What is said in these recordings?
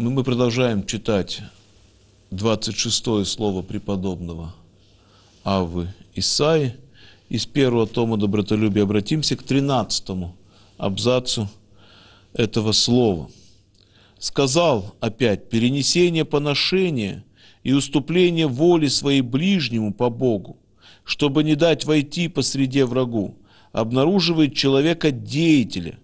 Ну, мы продолжаем читать 26 слово преподобного Авы Исаи. Из первого тома «Добротолюбия» обратимся к 13 абзацу этого слова – сказал опять, перенесение поношения и уступление воли своей ближнему по Богу, чтобы не дать войти посреди врагу, обнаруживает человека деятеля.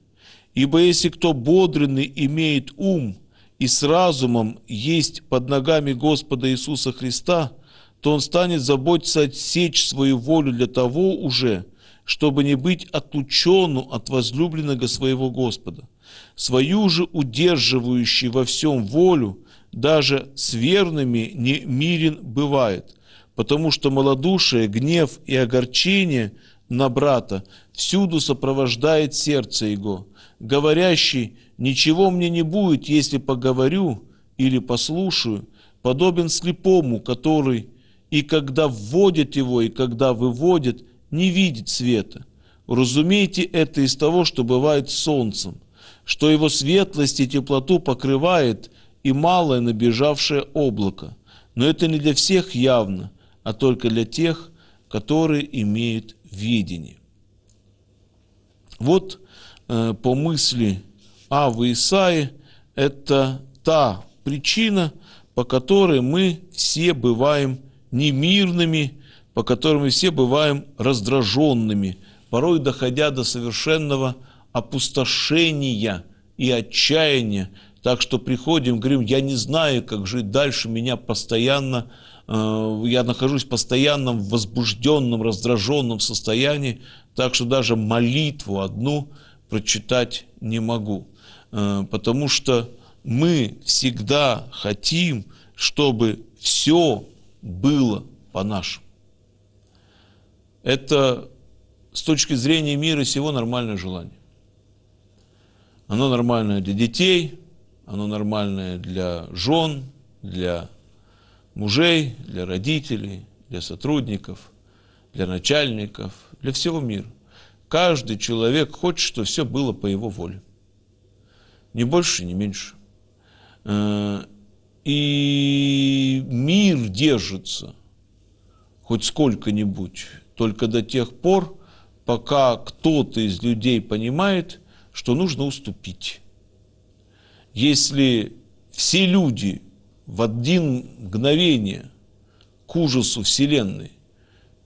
Ибо если кто бодренный имеет ум и с разумом есть под ногами Господа Иисуса Христа, то он станет заботиться отсечь свою волю для того уже, чтобы не быть отлученным от возлюбленного своего Господа свою же удерживающий во всем волю, даже с верными не мирен бывает, потому что малодушие, гнев и огорчение на брата всюду сопровождает сердце его, говорящий «ничего мне не будет, если поговорю или послушаю», подобен слепому, который и когда вводит его, и когда выводит, не видит света. Разумейте это из того, что бывает солнцем, что его светлость и теплоту покрывает и малое набежавшее облако. Но это не для всех явно, а только для тех, которые имеют видение. Вот э, по мысли Авы Исаи, это та причина, по которой мы все бываем немирными, по которой мы все бываем раздраженными, порой доходя до совершенного опустошения и отчаяния. Так что приходим, говорим, я не знаю, как жить дальше, меня постоянно, э, я нахожусь постоянно в возбужденном, раздраженном состоянии, так что даже молитву одну прочитать не могу. Э, потому что мы всегда хотим, чтобы все было по-нашему. Это с точки зрения мира всего нормальное желание. Оно нормальное для детей, оно нормальное для жен, для мужей, для родителей, для сотрудников, для начальников, для всего мира. Каждый человек хочет, чтобы все было по его воле. Ни больше, ни меньше. Э, и мир держится хоть сколько-нибудь только до тех пор, пока кто-то из людей понимает – что нужно уступить. Если все люди в один мгновение к ужасу Вселенной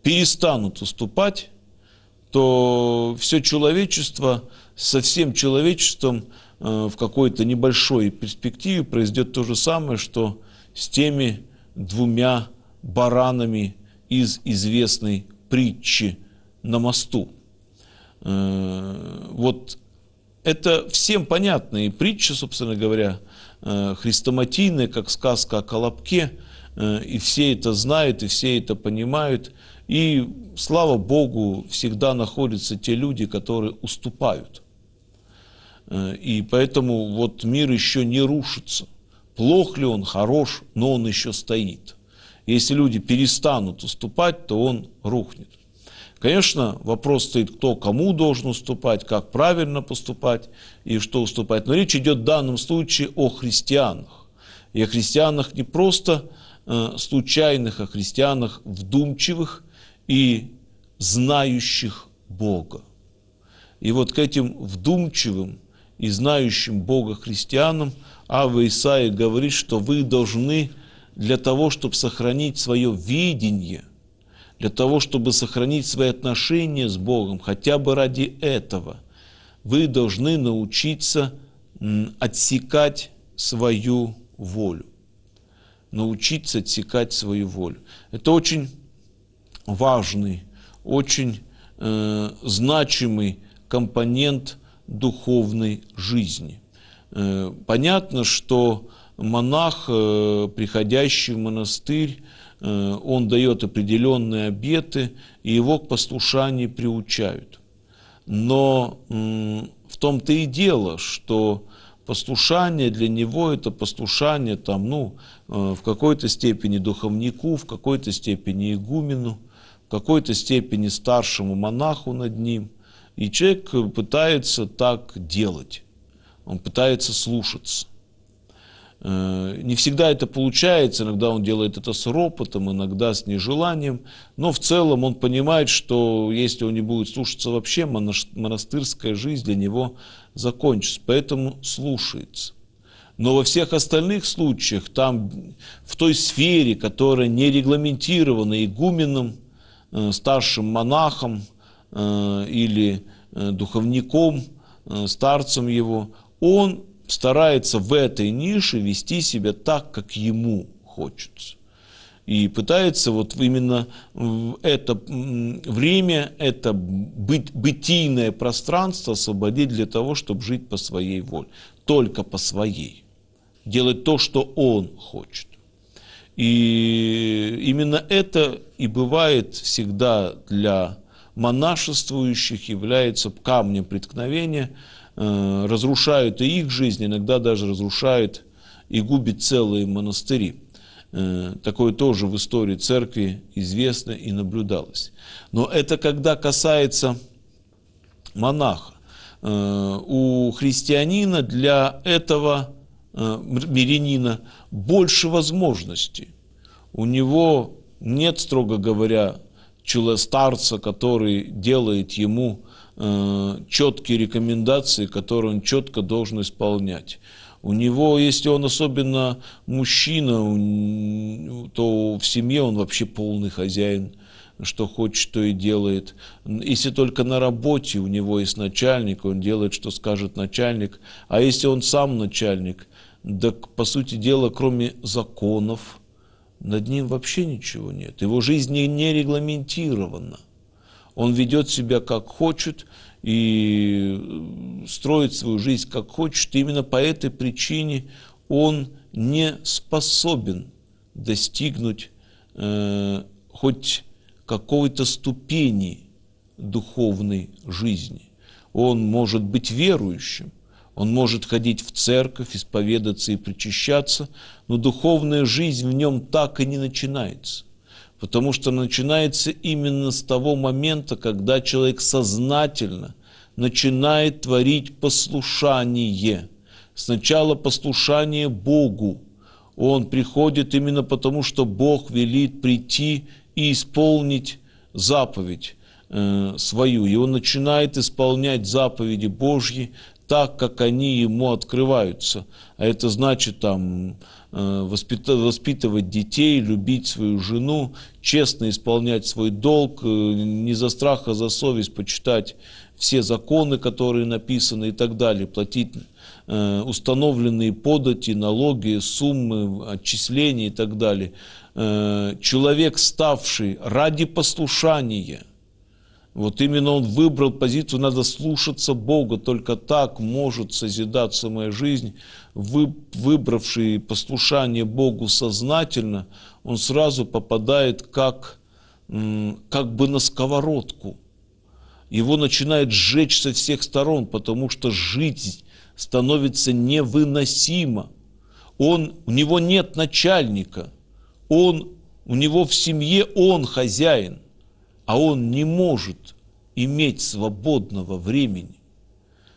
перестанут уступать, то все человечество со всем человечеством э, в какой-то небольшой перспективе произойдет то же самое, что с теми двумя баранами из известной притчи на мосту. Э, вот это всем понятные притчи, собственно говоря, э, хрестоматийные, как сказка о Колобке, э, и все это знают, и все это понимают. И, слава Богу, всегда находятся те люди, которые уступают. Э, и поэтому вот мир еще не рушится. Плох ли он, хорош, но он еще стоит. Если люди перестанут уступать, то он рухнет. Конечно, вопрос стоит, кто кому должен уступать, как правильно поступать и что уступать. Но речь идет в данном случае о христианах. И о христианах не просто э, случайных, а христианах вдумчивых и знающих Бога. И вот к этим вдумчивым и знающим Бога христианам Ава Исаия говорит, что вы должны для того, чтобы сохранить свое видение – для того, чтобы сохранить свои отношения с Богом, хотя бы ради этого, вы должны научиться отсекать свою волю. Научиться отсекать свою волю. Это очень важный, очень э, значимый компонент духовной жизни. Э, понятно, что монах, э, приходящий в монастырь, Э, он дает определенные обеты, и его к послушанию приучают. Но в том-то и дело, что послушание для него это послушание там, ну, э, в какой-то степени духовнику, в какой-то степени игумену, в какой-то степени старшему монаху над ним. И человек пытается так делать, он пытается слушаться. Э, не всегда это получается, иногда он делает это с ропотом, иногда с нежеланием, но в целом он понимает, что если он не будет слушаться вообще, монастырская жизнь для него закончится, поэтому слушается. Но во всех остальных случаях, там, в той сфере, которая не регламентирована игуменом, э, старшим монахом э, или духовником, старцем его, он старается в этой нише вести себя так, как ему хочется. И пытается вот именно в это время, это быть, бытийное пространство освободить для того, чтобы жить по своей воле. Только по своей. Делать то, что он хочет. И именно это и бывает всегда для монашествующих является камнем преткновения – Э, разрушают и их жизнь, иногда даже разрушают и губит целые монастыри. Э, такое тоже в истории церкви известно и наблюдалось. Но это когда касается монаха. Э, у христианина для этого мирянина больше возможностей. У него нет, строго говоря, старца, который делает ему Э, четкие рекомендации, которые он четко должен исполнять. У него, если он особенно мужчина, то в семье он вообще полный хозяин, что хочет, то и делает. Если только на работе у него есть начальник, он делает, что скажет начальник. А если он сам начальник, да, по сути дела, кроме законов, над ним вообще ничего нет. Его жизнь не регламентирована он ведет себя как хочет и э, строит свою жизнь как хочет. И именно по этой причине он не способен достигнуть э, хоть какой-то ступени духовной жизни. Он может быть верующим, он может ходить в церковь, исповедаться и причащаться, но духовная жизнь в нем так и не начинается. Потому что начинается именно с того момента, когда человек сознательно начинает творить послушание. Сначала послушание Богу. Он приходит именно потому, что Бог велит прийти и исполнить заповедь э, свою. И он начинает исполнять заповеди Божьи так, как они ему открываются. А это значит там Э, воспитывать детей, любить свою жену, честно исполнять свой долг, э, не за страх, а за совесть почитать все законы, которые написаны и так далее, платить э, установленные подати, налоги, суммы, отчисления и так далее. Человек, ставший ради послушания – вот именно он выбрал позицию, надо слушаться Бога, только так может созидаться моя жизнь. Вы, выбравший послушание Богу сознательно, он сразу попадает как, как бы на сковородку. Его начинает сжечь со всех сторон, потому что жить становится невыносимо. Он, у него нет начальника, он, у него в семье он хозяин – а он не может иметь свободного времени.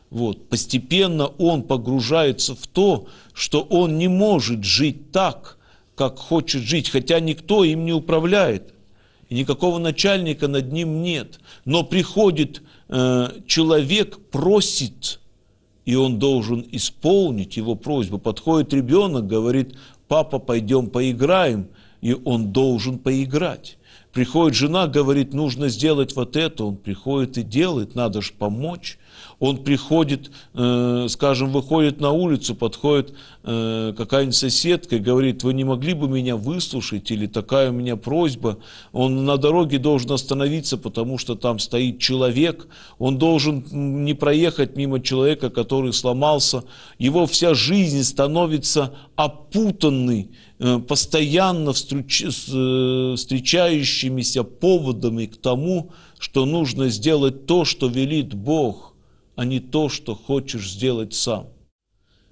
Вот. Постепенно он погружается в то, что он не может жить так, как хочет жить, хотя никто им не управляет, и никакого начальника над ним нет. Но приходит э, человек, просит, и он должен исполнить его просьбу. Подходит ребенок, говорит, папа, пойдем поиграем, и он должен поиграть. Приходит жена, говорит, нужно сделать вот это. Он приходит и делает, надо же помочь. Он приходит, э, скажем, выходит на улицу, подходит э, какая-нибудь соседка и говорит, вы не могли бы меня выслушать или такая у меня просьба. Он на дороге должен остановиться, потому что там стоит человек. Он должен не проехать мимо человека, который сломался. Его вся жизнь становится опутанной э, постоянно встречающимися поводами к тому, что нужно сделать то, что велит Бог – а не то, что хочешь сделать сам.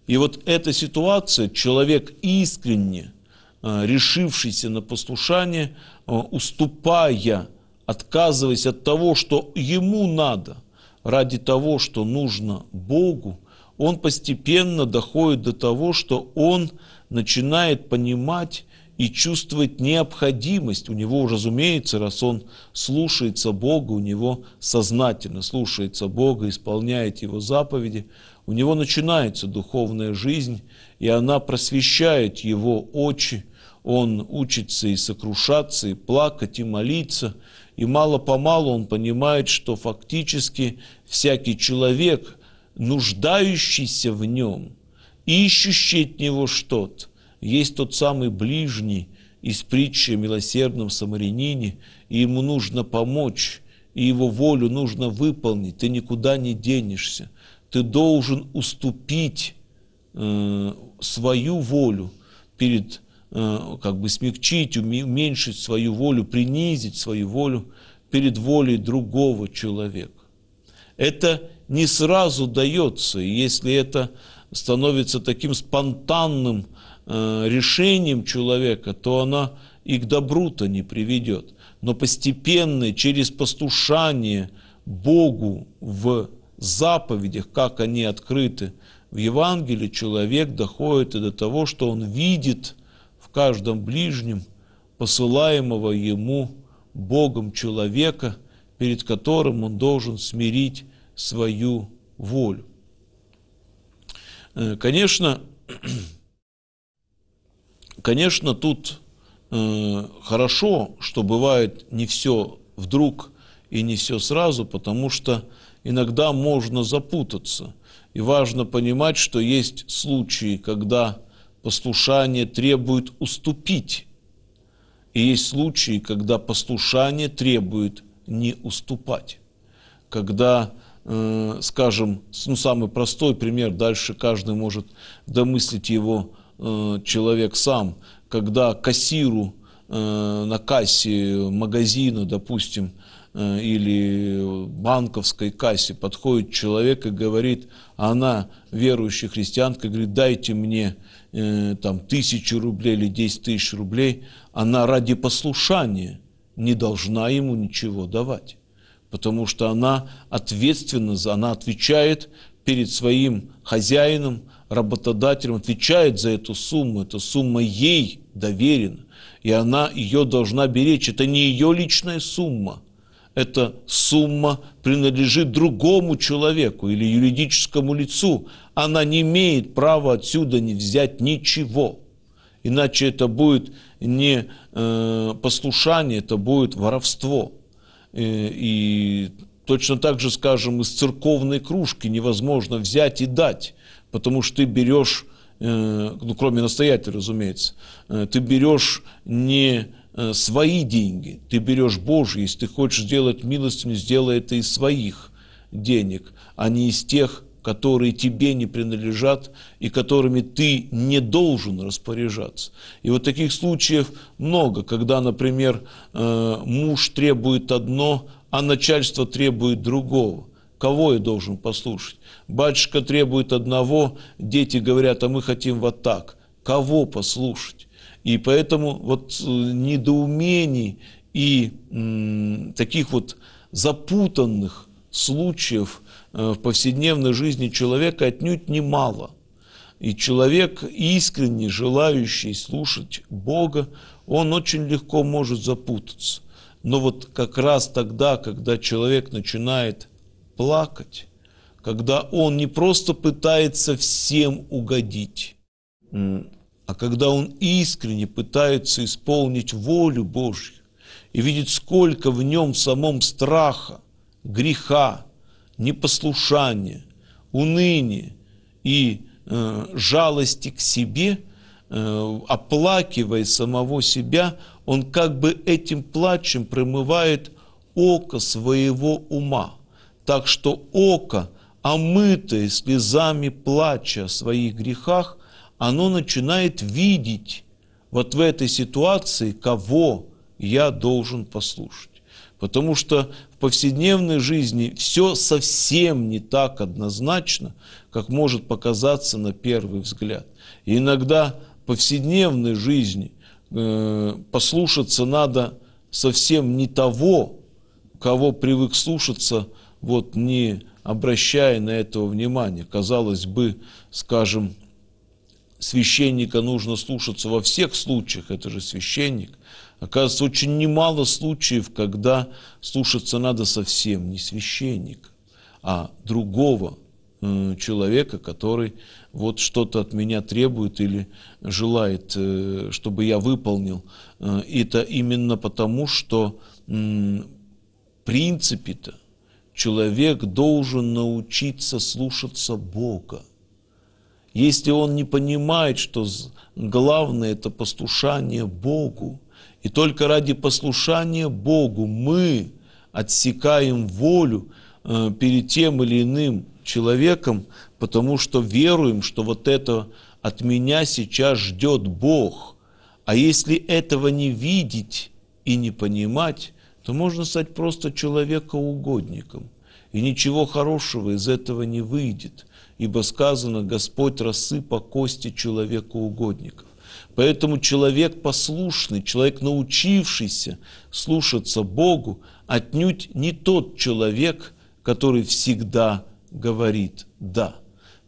И вот эта ситуация, человек искренне э, решившийся на послушание, э, уступая, отказываясь от того, что ему надо, ради того, что нужно Богу, он постепенно доходит до того, что он начинает понимать, и чувствовать необходимость. У него, разумеется, раз он слушается Бога, у него сознательно слушается Бога, исполняет его заповеди, у него начинается духовная жизнь, и она просвещает его очи, он учится и сокрушаться, и плакать, и молиться, и мало-помалу он понимает, что фактически всякий человек, нуждающийся в нем, ищущий от него что-то, есть тот самый ближний из притчи о милосердном самарянине, и ему нужно помочь, и его волю нужно выполнить, ты никуда не денешься. Ты должен уступить э, свою волю перед, э, как бы смягчить, уменьшить свою волю, принизить свою волю перед волей другого человека. Это не сразу дается, если это становится таким спонтанным Э, решением человека, то она и к добру-то не приведет. Но постепенно, через послушание Богу в заповедях, как они открыты в Евангелии, человек доходит и до того, что он видит в каждом ближнем посылаемого ему Богом человека, перед которым он должен смирить свою волю. Э, конечно, Конечно, тут э, хорошо, что бывает не все вдруг и не все сразу, потому что иногда можно запутаться. И важно понимать, что есть случаи, когда послушание требует уступить. И есть случаи, когда послушание требует не уступать. Когда, э, скажем, ну, самый простой пример, дальше каждый может домыслить его Э, человек сам, когда кассиру э, на кассе магазина, допустим, э, или банковской кассе подходит человек и говорит, она верующая христианка, говорит, дайте мне там тысячу рублей или десять тысяч рублей, она ради послушания не должна ему ничего давать, потому что она ответственна, она отвечает перед своим хозяином работодателем отвечает за эту сумму, эта сумма ей доверена, и она ее должна беречь. Это не ее личная сумма, эта сумма принадлежит другому человеку или юридическому лицу. Она не имеет права отсюда не взять ничего. Иначе это будет не э, послушание, это будет воровство. И, э, и точно так же, скажем, из церковной кружки невозможно взять и дать потому что ты берешь, э, ну, кроме настоятеля, разумеется, э, ты берешь не э, свои деньги, ты берешь Божьи. Если ты хочешь сделать милостыню, сделай это из своих денег, а не из тех, которые тебе не принадлежат и которыми ты не должен распоряжаться. И вот таких случаев много, когда, например, муж требует одно, а начальство требует другого. Кого я должен послушать? Батюшка требует одного, дети говорят, а мы хотим вот так. Кого послушать? И поэтому вот э, недоумений и м, таких вот запутанных случаев э, в повседневной жизни человека отнюдь немало. И человек, искренне желающий слушать Бога, он очень легко может запутаться. Но вот как раз тогда, когда человек начинает плакать, когда он не просто пытается всем угодить, а когда он искренне пытается исполнить волю Божью и видит, сколько в нем самом страха, греха, непослушания, уныния и э, жалости к себе, э, оплакивая самого себя, он как бы этим плачем промывает око своего ума так что око, омытое слезами плача о своих грехах, оно начинает видеть вот в этой ситуации, кого я должен послушать. Потому что в повседневной жизни все совсем не так однозначно, как может показаться на первый взгляд. И иногда в повседневной жизни э, послушаться надо совсем не того, кого привык слушаться вот не обращая на этого внимания. Казалось бы, скажем, священника нужно слушаться во всех случаях, это же священник. Оказывается, очень немало случаев, когда слушаться надо совсем не священник, а другого э, человека, который вот что-то от меня требует или желает, э, чтобы я выполнил. Э, и Это именно потому, что в принципе-то Человек должен научиться слушаться Бога. Если он не понимает, что главное это послушание Богу, и только ради послушания Богу мы отсекаем волю э, перед тем или иным человеком, потому что веруем, что вот это от меня сейчас ждет Бог. А если этого не видеть и не понимать, то можно стать просто человекоугодником. И ничего хорошего из этого не выйдет, ибо сказано, Господь рассыпа кости человекоугодников. Поэтому человек послушный, человек научившийся слушаться Богу, отнюдь не тот человек, который всегда говорит «да».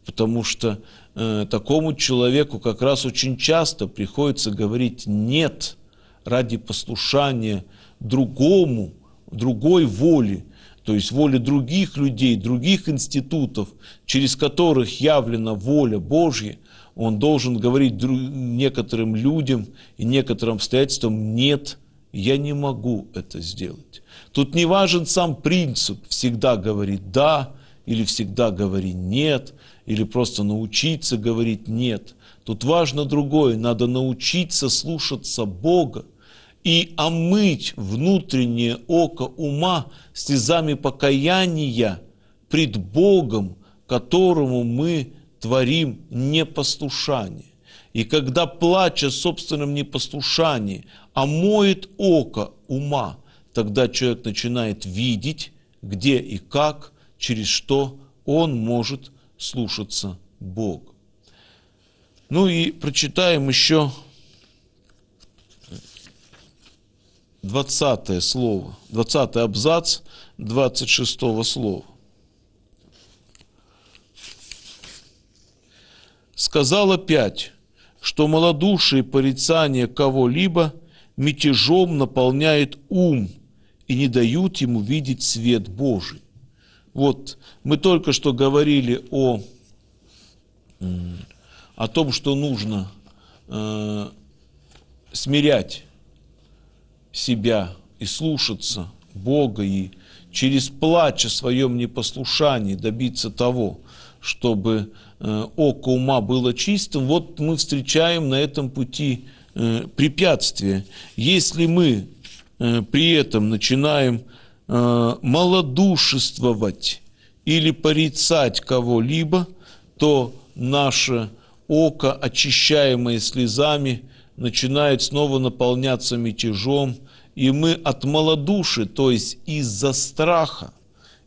Потому что э, такому человеку как раз очень часто приходится говорить «нет» ради послушания – другому, другой воле, то есть воле других людей, других институтов, через которых явлена воля Божья, он должен говорить некоторым людям и некоторым обстоятельствам «нет, я не могу это сделать». Тут не важен сам принцип «всегда говори да» или «всегда говори нет», или просто научиться говорить «нет». Тут важно другое, надо научиться слушаться Бога, и омыть внутреннее око ума слезами покаяния пред Богом, которому мы творим непослушание. И когда, плача о собственном непослушании, омоет око ума, тогда человек начинает видеть, где и как, через что он может слушаться Бога. Ну и прочитаем еще 20 слово, 20 абзац 26 слова. Сказала пять, что малодушие порицание кого-либо мятежом наполняет ум и не дают ему видеть свет Божий. Вот мы только что говорили о, о том, что нужно э, смирять себя и слушаться Бога и через плач о своем непослушании добиться того, чтобы э, око ума было чистым, вот мы встречаем на этом пути э, препятствие. Если мы э, при этом начинаем малодушествовать или порицать кого-либо, то наше око, очищаемое слезами, начинает снова наполняться мятежом, и мы от малодуши, то есть из-за страха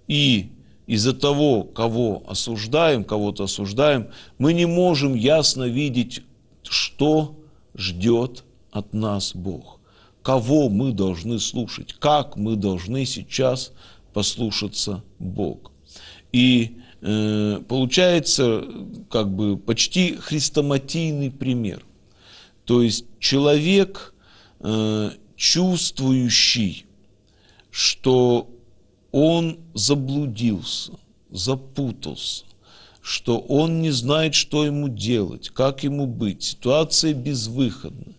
и из-за того, кого осуждаем, кого-то осуждаем, мы не можем ясно видеть, что ждет от нас Бог, кого мы должны слушать, как мы должны сейчас послушаться Бог. И э, получается как бы почти христоматийный пример – то есть человек, э, чувствующий, что он заблудился, запутался, что он не знает, что ему делать, как ему быть, ситуация безвыходна,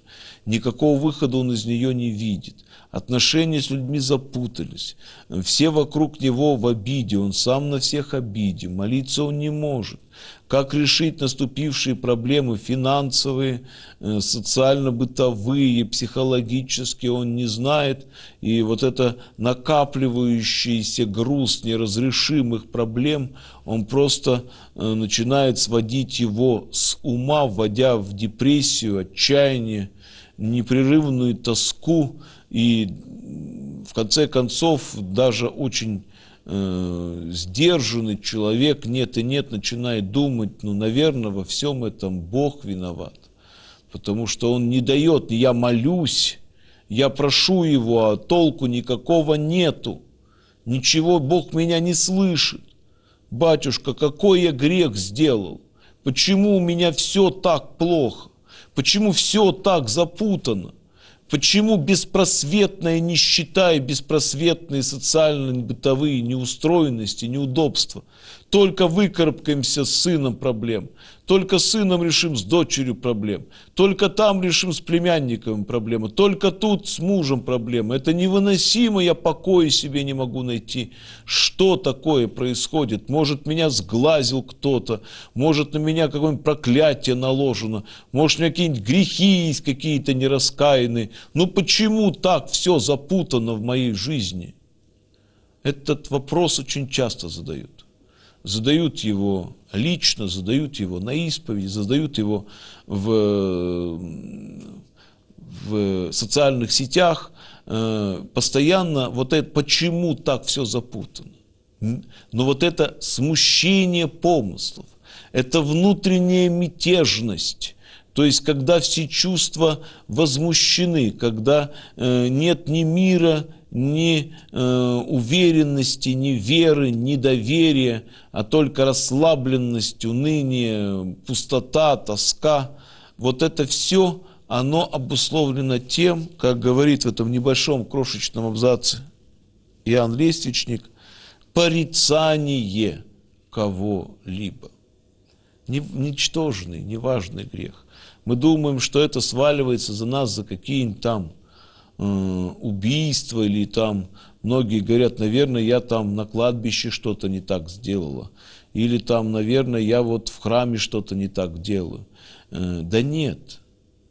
никакого выхода он из нее не видит. Отношения с людьми запутались. Все вокруг него в обиде, он сам на всех обиде, молиться он не может. Как решить наступившие проблемы финансовые, э, социально-бытовые, психологические, он не знает. И вот это накапливающийся груз неразрешимых проблем, он просто э, начинает сводить его с ума, вводя в депрессию, отчаяние, непрерывную тоску, и в конце концов, даже очень э, сдержанный человек, нет и нет, начинает думать, ну, наверное, во всем этом Бог виноват. Потому что он не дает, я молюсь, я прошу его, а толку никакого нету. Ничего Бог меня не слышит. Батюшка, какой я грех сделал? Почему у меня все так плохо? Почему все так запутано? Почему беспросветная нищета и беспросветные социальные бытовые неустроенности, неудобства только выкарабкаемся с сыном проблем. Только с сыном решим с дочерью проблем. Только там решим с племянником проблемы. Только тут с мужем проблемы. Это невыносимо, я покоя себе не могу найти. Что такое происходит? Может, меня сглазил кто-то. Может, на меня какое-нибудь проклятие наложено. Может, у меня какие-нибудь грехи есть, какие-то нераскаянные. Ну, почему так все запутано в моей жизни? Этот вопрос очень часто задают задают его лично, задают его на исповеди, задают его в, в социальных сетях, э, постоянно вот это, почему так все запутано. Но вот это смущение помыслов, это внутренняя мятежность, то есть, когда все чувства возмущены, когда э, нет ни мира, ни э, уверенности, ни веры, ни доверия, а только расслабленность, уныние, пустота, тоска. Вот это все, оно обусловлено тем, как говорит в этом небольшом крошечном абзаце Иоанн Лествичник, порицание кого-либо. Ничтожный, неважный грех. Мы думаем, что это сваливается за нас, за какие-нибудь там убийство или там многие говорят, наверное, я там на кладбище что-то не так сделала. Или там, наверное, я вот в храме что-то не так делаю. Э, да нет.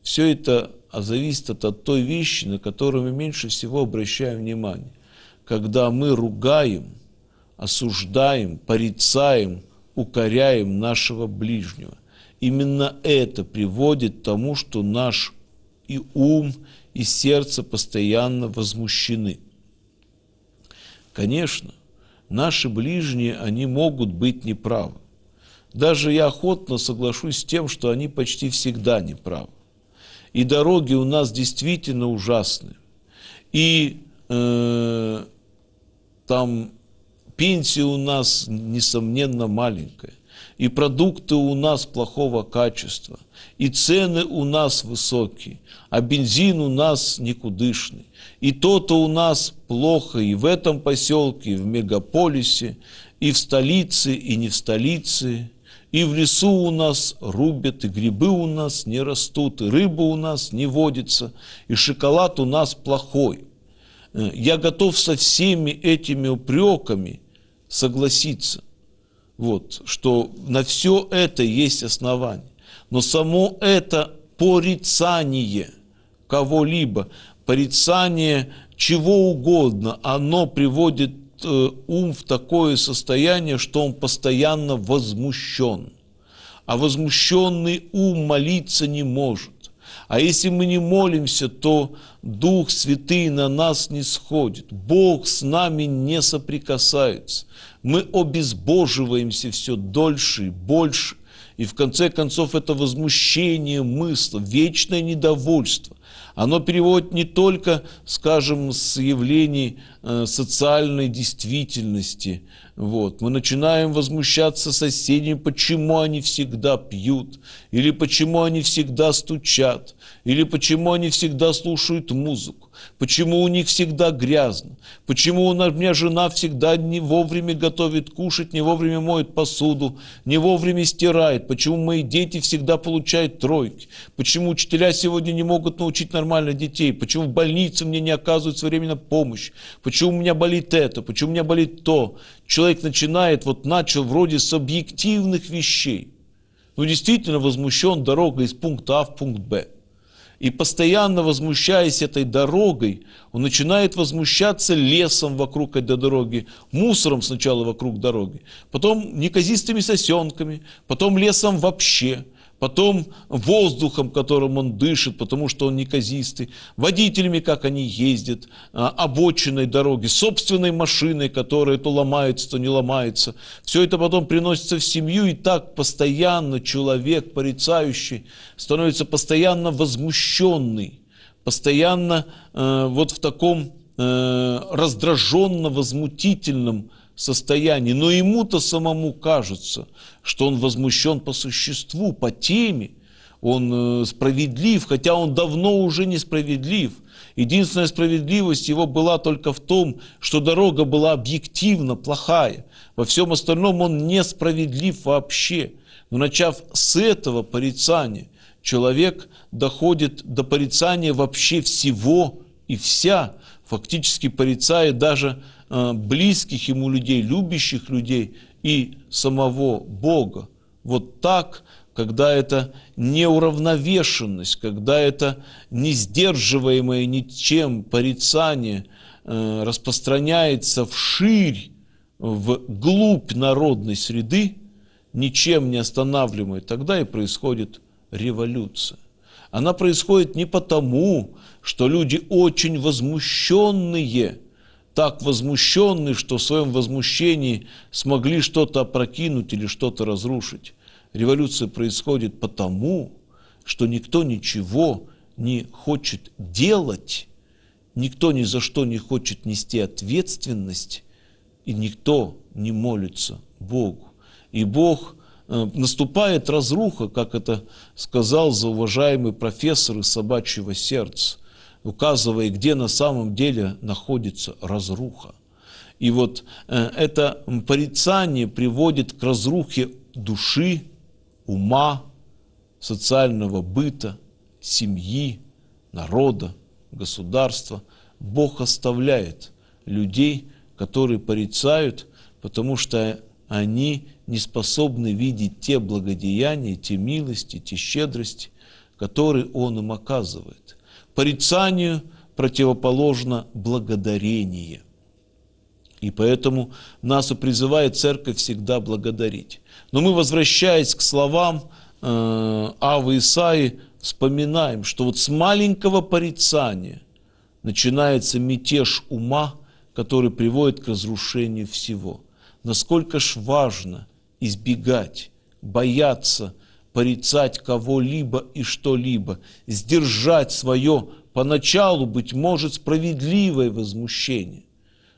Все это зависит от той вещи, на которую мы меньше всего обращаем внимание. Когда мы ругаем, осуждаем, порицаем, укоряем нашего ближнего. Именно это приводит к тому, что наш и ум, и сердце постоянно возмущены. Конечно, наши ближние, они могут быть неправы. Даже я охотно соглашусь с тем, что они почти всегда неправы. И дороги у нас действительно ужасны. И э, там пенсия у нас, несомненно, маленькая. И продукты у нас плохого качества и цены у нас высокие, а бензин у нас никудышный. И то-то у нас плохо и в этом поселке, и в мегаполисе, и в столице, и не в столице, и в лесу у нас рубят, и грибы у нас не растут, и рыба у нас не водится, и шоколад у нас плохой. Э, я готов со всеми этими упреками согласиться, вот, что на все это есть основание. Но само это порицание кого-либо, порицание чего угодно, оно приводит э, ум в такое состояние, что он постоянно возмущен. А возмущенный ум молиться не может. А если мы не молимся, то Дух Святый на нас не сходит. Бог с нами не соприкасается. Мы обезбоживаемся все дольше и больше. И в конце концов это возмущение мысла, вечное недовольство. Оно переводит не только, скажем, с явлений э, социальной действительности. Вот. Мы начинаем возмущаться соседями, почему они всегда пьют, или почему они всегда стучат, или почему они всегда слушают музыку почему у них всегда грязно, почему у меня жена всегда не вовремя готовит кушать, не вовремя моет посуду, не вовремя стирает, почему мои дети всегда получают тройки, почему учителя сегодня не могут научить нормально детей, почему в больнице мне не оказывают своевременно помощь, почему у меня болит это, почему у меня болит то. Человек начинает, вот начал вроде с объективных вещей, но ну, действительно возмущен дорогой из пункта А в пункт Б. И постоянно возмущаясь этой дорогой, он начинает возмущаться лесом вокруг этой дороги, мусором сначала вокруг дороги, потом неказистыми сосенками, потом лесом вообще – потом воздухом, которым он дышит, потому что он неказистый, водителями, как они ездят, а, обочиной дороги, собственной машиной, которая то ломается, то не ломается. Все это потом приносится в семью, и так постоянно человек, порицающий, становится постоянно возмущенный, постоянно э, вот в таком э, раздраженно-возмутительном состоянии, но ему-то самому кажется, что он возмущен по существу, по теме, он э, справедлив, хотя он давно уже несправедлив. Единственная справедливость его была только в том, что дорога была объективно плохая. Во всем остальном он несправедлив вообще. Но начав с этого порицания, человек доходит до порицания вообще всего и вся, фактически порицая даже Э, близких ему людей, любящих людей и самого Бога. Вот так, когда это неуравновешенность, когда это несдерживаемое ничем порицание э, распространяется вширь, в глубь народной среды, ничем не останавливаемой, тогда и происходит революция. Она происходит не потому, что люди очень возмущенные – так возмущены, что в своем возмущении смогли что-то опрокинуть или что-то разрушить. Революция происходит потому, что никто ничего не хочет делать, никто ни за что не хочет нести ответственность, и никто не молится Богу. И Бог э, наступает разруха, как это сказал зауважаемый профессор из собачьего сердца указывая, где на самом деле находится разруха. И вот э, это порицание приводит к разрухе души, ума, социального быта, семьи, народа, государства. Бог оставляет людей, которые порицают, потому что они не способны видеть те благодеяния, те милости, те щедрости, которые Он им оказывает. Порицанию противоположно благодарение. И поэтому нас и призывает церковь всегда благодарить. Но мы, возвращаясь к словам э, Авы Исаи, вспоминаем, что вот с маленького порицания начинается мятеж ума, который приводит к разрушению всего. Насколько ж важно избегать, бояться – порицать кого-либо и что-либо, сдержать свое поначалу, быть может, справедливое возмущение,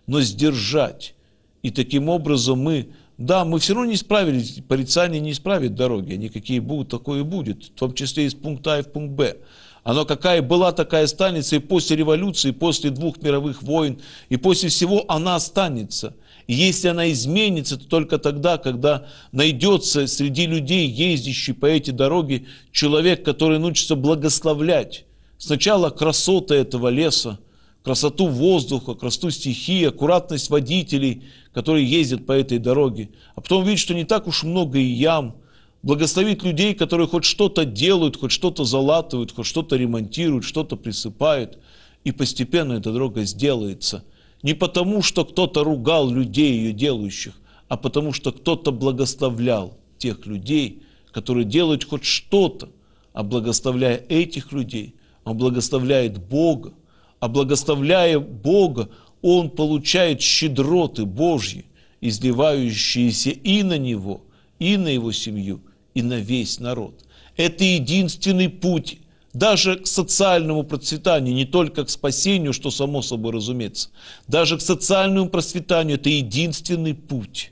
но сдержать. И таким образом мы, да, мы все равно не справились, порицание не исправит дороги, они какие будут, такое и будет, в том числе из пункта А в пункт Б. Она какая была, такая останется и после революции, и после двух мировых войн, и после всего она останется – если она изменится, то только тогда, когда найдется среди людей, ездящий по этой дороге, человек, который научится благословлять сначала красоты этого леса, красоту воздуха, красоту стихии, аккуратность водителей, которые ездят по этой дороге, а потом видит, что не так уж много и ям, благословить людей, которые хоть что-то делают, хоть что-то залатывают, хоть что-то ремонтируют, что-то присыпают, и постепенно эта дорога сделается – не потому, что кто-то ругал людей, ее делающих, а потому, что кто-то благословлял тех людей, которые делают хоть что-то, а благословляя этих людей, он а благословляет Бога, а благословляя Бога, он получает щедроты Божьи, изливающиеся и на него, и на его семью, и на весь народ. Это единственный путь даже к социальному процветанию, не только к спасению, что само собой разумеется, даже к социальному процветанию это единственный путь,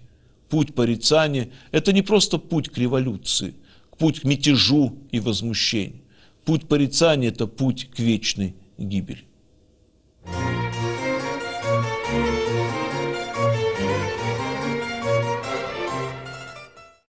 путь порицания, это не просто путь к революции, путь к мятежу и возмущению. Путь порицания – это путь к вечной гибели.